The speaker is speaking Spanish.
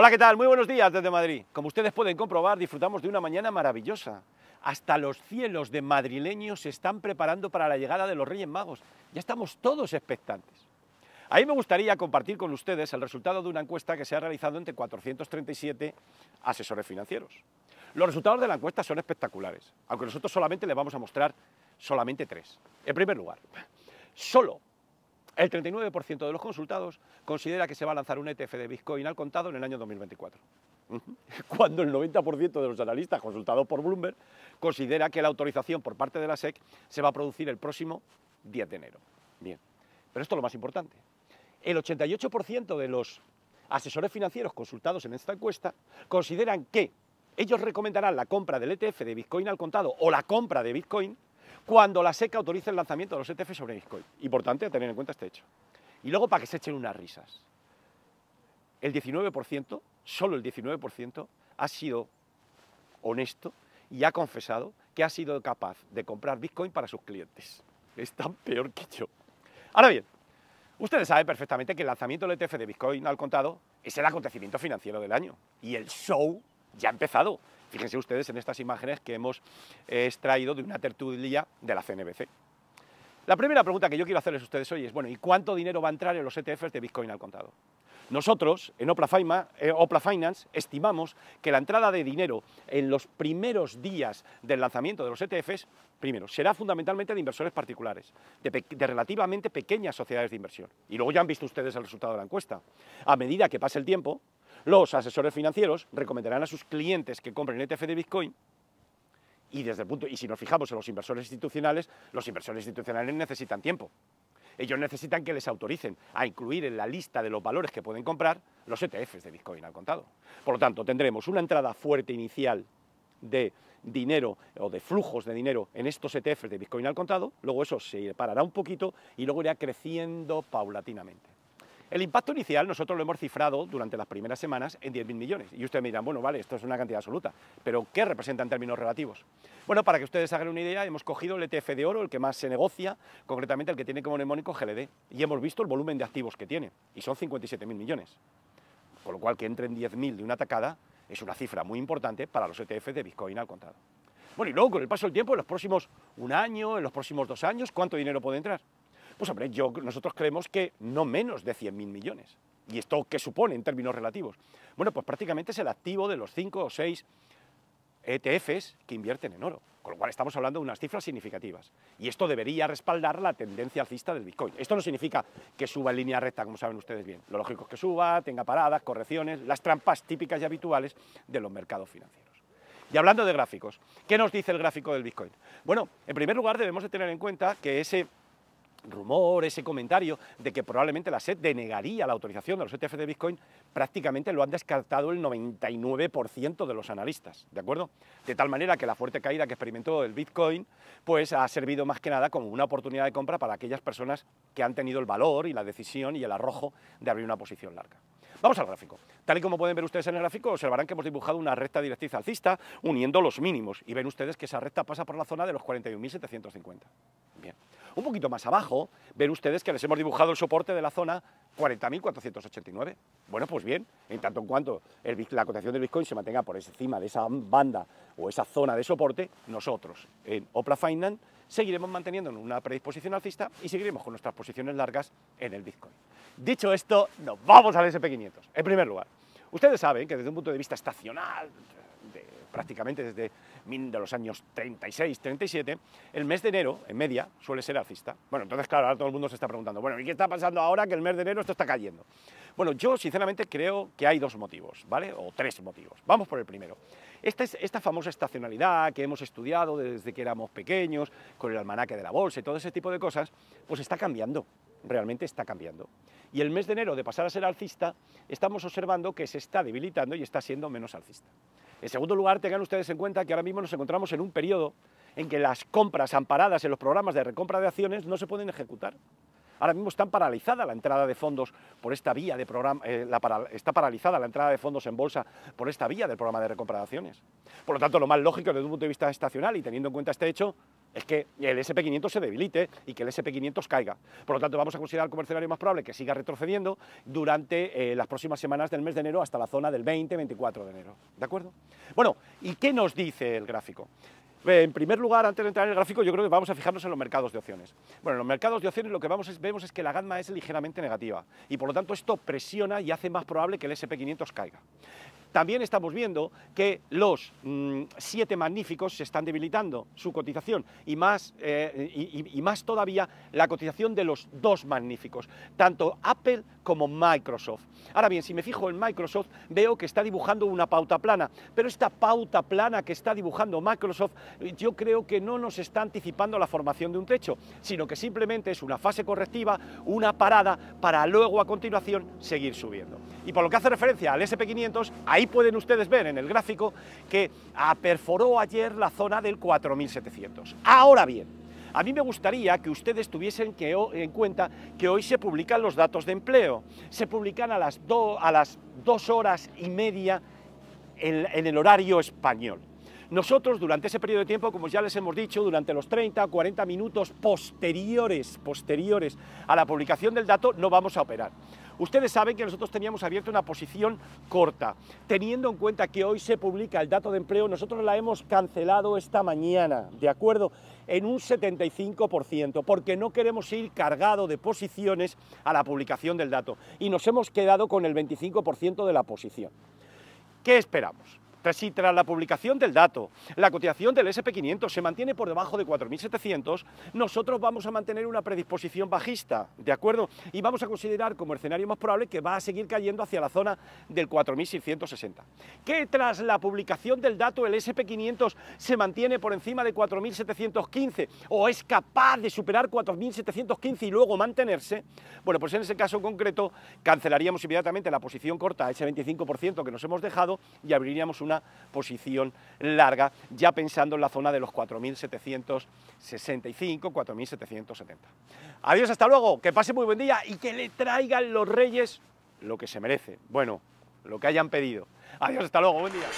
Hola, ¿qué tal? Muy buenos días desde Madrid. Como ustedes pueden comprobar, disfrutamos de una mañana maravillosa. Hasta los cielos de madrileños se están preparando para la llegada de los Reyes Magos. Ya estamos todos expectantes. Ahí me gustaría compartir con ustedes el resultado de una encuesta que se ha realizado entre 437 asesores financieros. Los resultados de la encuesta son espectaculares, aunque nosotros solamente les vamos a mostrar solamente tres. En primer lugar, solo el 39% de los consultados considera que se va a lanzar un ETF de Bitcoin al contado en el año 2024, cuando el 90% de los analistas consultados por Bloomberg considera que la autorización por parte de la SEC se va a producir el próximo 10 de enero. Bien, pero esto es lo más importante. El 88% de los asesores financieros consultados en esta encuesta consideran que ellos recomendarán la compra del ETF de Bitcoin al contado o la compra de Bitcoin cuando la SECA autorice el lanzamiento de los ETF sobre Bitcoin. Importante tener en cuenta este hecho. Y luego para que se echen unas risas. El 19%, solo el 19%, ha sido honesto y ha confesado que ha sido capaz de comprar Bitcoin para sus clientes. tan peor que yo. Ahora bien, ustedes saben perfectamente que el lanzamiento del ETF de Bitcoin al contado es el acontecimiento financiero del año. Y el show ya ha empezado. Fíjense ustedes en estas imágenes que hemos extraído de una tertulia de la CNBC. La primera pregunta que yo quiero hacerles a ustedes hoy es, bueno, ¿y cuánto dinero va a entrar en los ETFs de Bitcoin al contado? Nosotros, en eh, Opla Finance, estimamos que la entrada de dinero en los primeros días del lanzamiento de los ETFs, primero, será fundamentalmente de inversores particulares, de, de relativamente pequeñas sociedades de inversión. Y luego ya han visto ustedes el resultado de la encuesta. A medida que pase el tiempo, los asesores financieros recomendarán a sus clientes que compren ETF e de Bitcoin y desde punto y si nos fijamos en los inversores institucionales, los inversores institucionales necesitan tiempo. Ellos necesitan que les autoricen a incluir en la lista de los valores que pueden comprar los ETFs de Bitcoin al contado. Por lo tanto, tendremos una entrada fuerte inicial de dinero o de flujos de dinero en estos ETFs de Bitcoin al contado, luego eso se parará un poquito y luego irá creciendo paulatinamente. El impacto inicial nosotros lo hemos cifrado durante las primeras semanas en 10.000 millones. Y ustedes me dirán, bueno, vale, esto es una cantidad absoluta, pero ¿qué representa en términos relativos? Bueno, para que ustedes hagan una idea, hemos cogido el ETF de oro, el que más se negocia, concretamente el que tiene como mnemónico GLD, y hemos visto el volumen de activos que tiene, y son 57.000 millones. Con lo cual, que entren 10.000 de una tacada es una cifra muy importante para los ETF de Bitcoin al contado. Bueno, y luego, con el paso del tiempo, en los próximos un año, en los próximos dos años, ¿cuánto dinero puede entrar? Pues hombre, nosotros creemos que no menos de 100.000 millones. ¿Y esto qué supone en términos relativos? Bueno, pues prácticamente es el activo de los 5 o 6 ETFs que invierten en oro. Con lo cual estamos hablando de unas cifras significativas. Y esto debería respaldar la tendencia alcista del Bitcoin. Esto no significa que suba en línea recta, como saben ustedes bien. Lo lógico es que suba, tenga paradas, correcciones, las trampas típicas y habituales de los mercados financieros. Y hablando de gráficos, ¿qué nos dice el gráfico del Bitcoin? Bueno, en primer lugar debemos de tener en cuenta que ese rumor, ese comentario de que probablemente la SED denegaría la autorización de los ETF de Bitcoin, prácticamente lo han descartado el 99% de los analistas, ¿de acuerdo? De tal manera que la fuerte caída que experimentó el Bitcoin, pues ha servido más que nada como una oportunidad de compra para aquellas personas que han tenido el valor y la decisión y el arrojo de abrir una posición larga. Vamos al gráfico. Tal y como pueden ver ustedes en el gráfico, observarán que hemos dibujado una recta directriz alcista uniendo los mínimos y ven ustedes que esa recta pasa por la zona de los 41.750. Bien. Un poquito más abajo, ven ustedes que les hemos dibujado el soporte de la zona 40.489. Bueno, pues bien, en tanto en cuanto la cotización del Bitcoin se mantenga por encima de esa banda o esa zona de soporte, nosotros en Opla Finance seguiremos manteniendo una predisposición alcista y seguiremos con nuestras posiciones largas en el Bitcoin. Dicho esto, nos vamos al SP500. En primer lugar, ustedes saben que desde un punto de vista estacional, prácticamente desde los años 36, 37, el mes de enero, en media, suele ser alcista. Bueno, entonces, claro, ahora todo el mundo se está preguntando, bueno, ¿y qué está pasando ahora que el mes de enero esto está cayendo? Bueno, yo sinceramente creo que hay dos motivos, ¿vale? O tres motivos. Vamos por el primero. esta famosa estacionalidad que hemos estudiado desde que éramos pequeños, con el almanaque de la bolsa y todo ese tipo de cosas, pues está cambiando, realmente está cambiando y el mes de enero de pasar a ser alcista, estamos observando que se está debilitando y está siendo menos alcista. En segundo lugar, tengan ustedes en cuenta que ahora mismo nos encontramos en un periodo en que las compras amparadas en los programas de recompra de acciones no se pueden ejecutar. Ahora mismo están paralizada la entrada de fondos por esta vía eh, está paralizada la entrada de fondos en bolsa por esta vía del programa de recompra de acciones. Por lo tanto, lo más lógico desde un punto de vista estacional y teniendo en cuenta este hecho es que el SP500 se debilite y que el SP500 caiga. Por lo tanto, vamos a considerar como escenario más probable que siga retrocediendo durante eh, las próximas semanas del mes de enero hasta la zona del 20-24 de enero. ¿De acuerdo? Bueno, ¿y qué nos dice el gráfico? Eh, en primer lugar, antes de entrar en el gráfico, yo creo que vamos a fijarnos en los mercados de opciones. Bueno, en los mercados de opciones lo que vamos vemos es que la gamma es ligeramente negativa y por lo tanto esto presiona y hace más probable que el SP500 caiga. También estamos viendo que los mm, siete magníficos se están debilitando su cotización y más, eh, y más todavía la cotización de los dos magníficos, tanto Apple como Microsoft. Ahora bien, si me fijo en Microsoft, veo que está dibujando una pauta plana, pero esta pauta plana que está dibujando Microsoft, yo creo que no nos está anticipando la formación de un techo, sino que simplemente es una fase correctiva, una parada para luego a continuación seguir subiendo. Y por lo que hace referencia al SP500, ahí pueden ustedes ver en el gráfico que perforó ayer la zona del 4700. Ahora bien, a mí me gustaría que ustedes tuviesen en cuenta que hoy se publican los datos de empleo. Se publican a las, a las dos horas y media en el horario español. Nosotros durante ese periodo de tiempo, como ya les hemos dicho, durante los 30 o 40 minutos posteriores, posteriores a la publicación del dato, no vamos a operar. Ustedes saben que nosotros teníamos abierta una posición corta. Teniendo en cuenta que hoy se publica el dato de empleo, nosotros la hemos cancelado esta mañana, ¿de acuerdo? En un 75%, porque no queremos ir cargado de posiciones a la publicación del dato. Y nos hemos quedado con el 25% de la posición. ¿Qué esperamos? si tras la publicación del dato, la cotización del SP500 se mantiene por debajo de 4.700, nosotros vamos a mantener una predisposición bajista, ¿de acuerdo? Y vamos a considerar como escenario más probable que va a seguir cayendo hacia la zona del 4.660. Que tras la publicación del dato el SP500 se mantiene por encima de 4.715 o es capaz de superar 4.715 y luego mantenerse, bueno, pues en ese caso concreto cancelaríamos inmediatamente la posición corta, ese 25% que nos hemos dejado y abriríamos un una posición larga, ya pensando en la zona de los 4.765, 4.770. Adiós, hasta luego, que pase muy buen día y que le traigan los reyes lo que se merece. Bueno, lo que hayan pedido. Adiós, hasta luego, buen día.